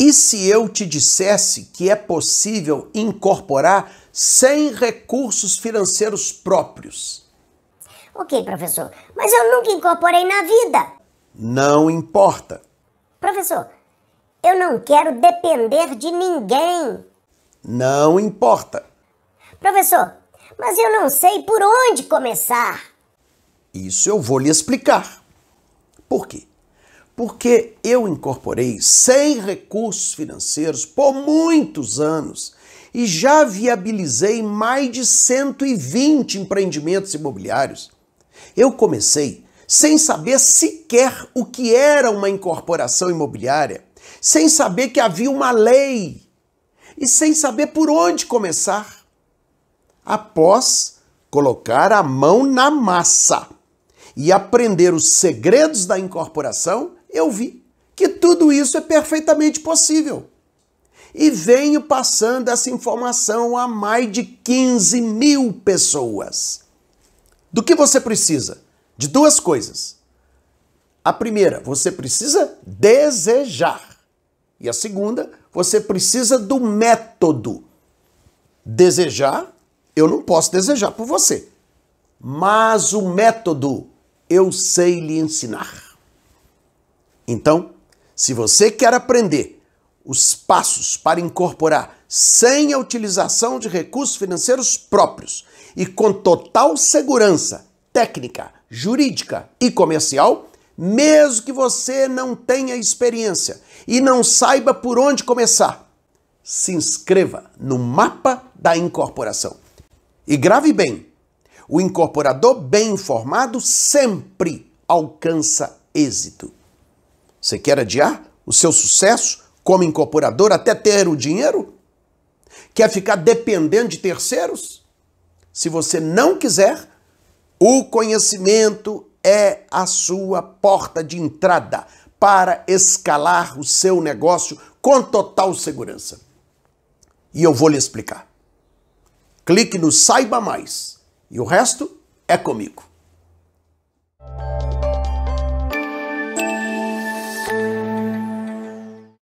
E se eu te dissesse que é possível incorporar sem recursos financeiros próprios? Ok, professor, mas eu nunca incorporei na vida. Não importa. Professor, eu não quero depender de ninguém. Não importa. Professor, mas eu não sei por onde começar. Isso eu vou lhe explicar. Por quê? porque eu incorporei sem recursos financeiros por muitos anos e já viabilizei mais de 120 empreendimentos imobiliários. Eu comecei sem saber sequer o que era uma incorporação imobiliária, sem saber que havia uma lei e sem saber por onde começar. Após colocar a mão na massa e aprender os segredos da incorporação, eu vi que tudo isso é perfeitamente possível. E venho passando essa informação a mais de 15 mil pessoas. Do que você precisa? De duas coisas. A primeira, você precisa desejar. E a segunda, você precisa do método. Desejar, eu não posso desejar por você. Mas o método eu sei lhe ensinar. Então, se você quer aprender os passos para incorporar sem a utilização de recursos financeiros próprios e com total segurança técnica, jurídica e comercial, mesmo que você não tenha experiência e não saiba por onde começar, se inscreva no mapa da incorporação. E grave bem: o incorporador bem informado sempre alcança êxito. Você quer adiar o seu sucesso como incorporador até ter o dinheiro? Quer ficar dependendo de terceiros? Se você não quiser, o conhecimento é a sua porta de entrada para escalar o seu negócio com total segurança. E eu vou lhe explicar. Clique no Saiba Mais e o resto é comigo.